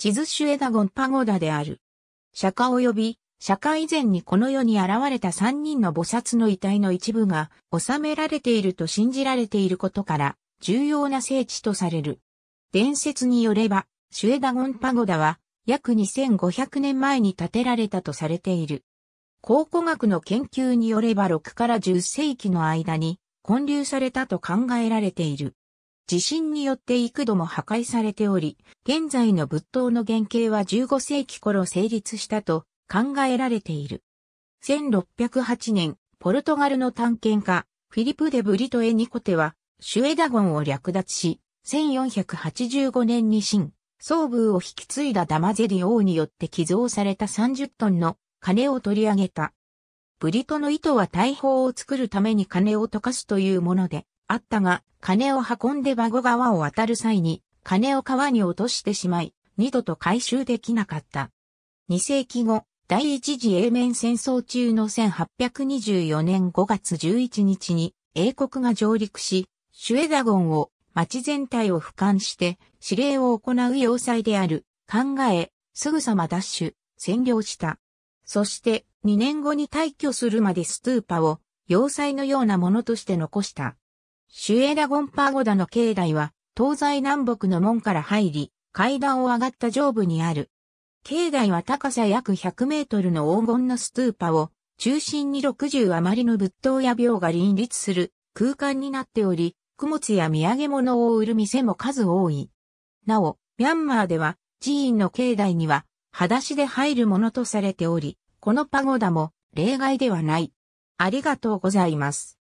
地図シュエダゴンパゴダである。釈迦及び、釈迦以前にこの世に現れた3人の菩薩の遺体の一部が収められていると信じられていることから、重要な聖地とされる。伝説によれば、シュエダゴンパゴダは約2500年前に建てられたとされている。考古学の研究によれば6から10世紀の間に建立されたと考えられている。地震によって幾度も破壊されており、現在の仏塔の原型は15世紀頃成立したと考えられている。1608年、ポルトガルの探検家、フィリプ・デ・ブリトエ・ニコテは、シュエダゴンを略奪し、1485年に新、総部を引き継いだダマゼリ王によって寄贈された30トンの金を取り上げた。ブリトの糸は大砲を作るために金を溶かすというもので、あったが、金を運んでバゴ川を渡る際に、金を川に落としてしまい、二度と回収できなかった。2世紀後、第一次英面戦争中の1824年5月11日に英国が上陸し、シュエダゴンを町全体を俯瞰して指令を行う要塞である考え、すぐさま奪取、占領した。そして2年後に退去するまでストゥーパを要塞のようなものとして残した。シュエラゴンパーゴダの境内は、東西南北の門から入り、階段を上がった上部にある。境内は高さ約100メートルの黄金のストゥーパを、中心に60余りの仏塔や廟が林立する空間になっており、供物や土産物を売る店も数多い。なお、ミャンマーでは、寺院の境内には、裸足で入るものとされており、このパゴダも例外ではない。ありがとうございます。